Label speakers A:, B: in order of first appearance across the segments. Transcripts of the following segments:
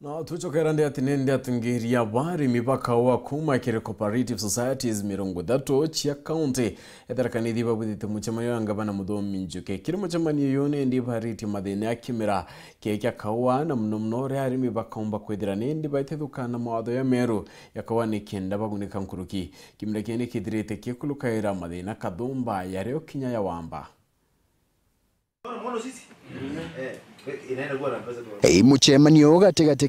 A: na tuchokera ndiatine ndiatungiria varimi vakawa kuma kiri cooperative societies mirongo itatu chia county etharakanithi vavuthitie mucemania anga vana muthomi njuke kiri mucemania uyu nindi varitie mathina akimira kiekia kaua na muno muno uria arimi vakaumba kwithira nindi vaitithukana mawatho ya meru yakaua ni kenda vagunika nkuruki kimira kini kithirite kikulukaira mathina kathumba yario kinya ya wamba
B: muno sisi
C: ä mucemanio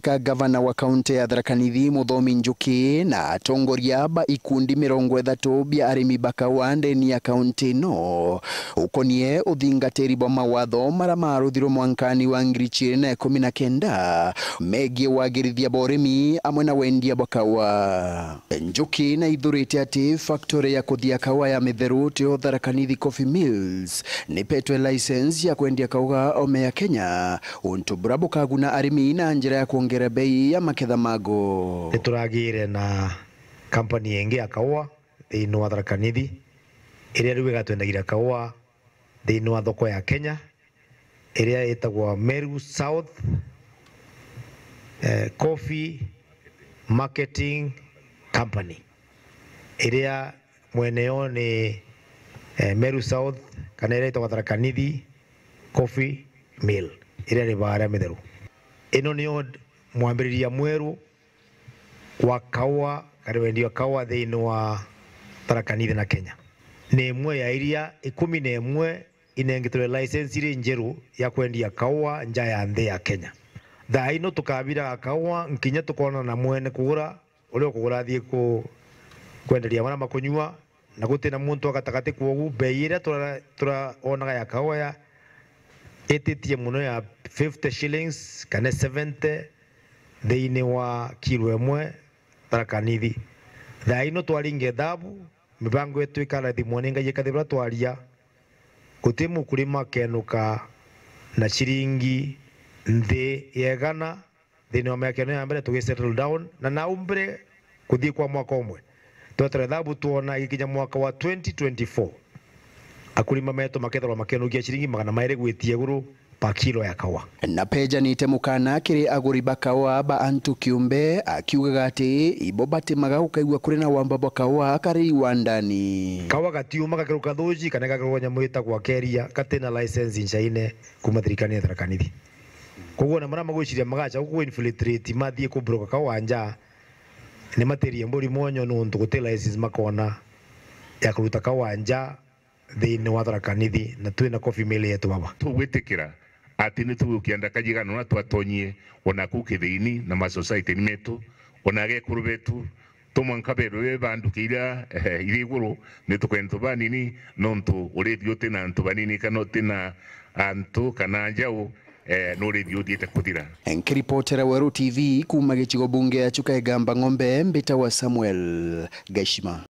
C: ka ngavana wa kauntä ya tharakanithi må thomi njå na atongoria ba ikundi mä rongo äthatå bia arä mi baka ndeni ya kauntä no å konie å thingatä ribo mawatho mara maråthirwo mwankani wa ngiri cierä na ikå mi na kenda megiä wagärithia ba å mi amwe na wendia bakawa njå na ithå rä te atä faktore ya kå kawa ya mä therå o tharakanithi coffee mills nipetwe license ya kwe kwendia kauga ome ya Kenya untu burabu kaguna arimi na njira
B: ya kuongera bei ya maketha mago nituragire na kampani yengi akawa thiini wa tharakanithi iria riu igatwendagira kawa thiini wa thoko ya Kenya iria itagwa Meru South eh, Coffee Marketing Company iria mweneo ni eh, Meru South kana iria itagwa tharakanithi coffee mill ile rä bara mitheru ä no od mwambä rä ria mwerå wa kawa kana wendia kawa thä wa tharakanithi na kenya nä mwe ya iria ikumi na mwe inengitwe license ile njeru ya kwendia kawa nja ya nthi ya Kenya thaa ino tukabiraga kawa nkinya tukona na mwene kugura uria kugura thie ku kwenderia mara makunyua na gutina muntu agatagati beira tura tura onaga ya kawa ya etete muno ya 50 shillings kana 70 thiini wa kilo imwe tara kanithi thaino twaringe thabu mibango yetu ikara thimwo ni ngai ikathibira twaria guti mukurima kenuka na shilingi nthi yegana thiini wa miaka ino ya mbere tugi settle down na naumbire kuthii kwa mwaka umwe twetere thabu tuona ikinya mwaka wa 2024 akurima metwo makethagwo makĩonogia ciringi magana merĩ gwĩtia igũrũ pakilo ya kawa
C: na peja nite mukana akiri aguri bakawa ba antu kiumbe akiugaga ati ibo batimaga gukaigua kuri na wamba bakawa akari wa kawa
B: kawa gatiuma gakiruka thuji kanega gakirwo nyamu kwa keria katena license ncaine kuma thirikari ya tharakanithi koguo na maria magwiciria magacha guku infiltrate mathie kubroka kawa anja ni materia mburi monyo nuntu guti license makona ya kuruta kawa anja thä-inä wa tharakanithi na twä na kobi
D: mä yetu baba tågwä tä kä ra atä nä tågå kä anda kajigano na twatonyie ona kå kä thä-ini na macocaitä-inä metå ona agekå rå betå tå be we bandå kä ira irä igå rå nä tå kainä tå banini no ntå å rä thiå tä na ntå banini kana tä na antå kana njaå Eh, no rĩthiĩ ũthiĩte kũthira
C: nkĩribotera tv kuma gĩcigo bunge achuka egamba ng'ombe mbita wa samuel gashima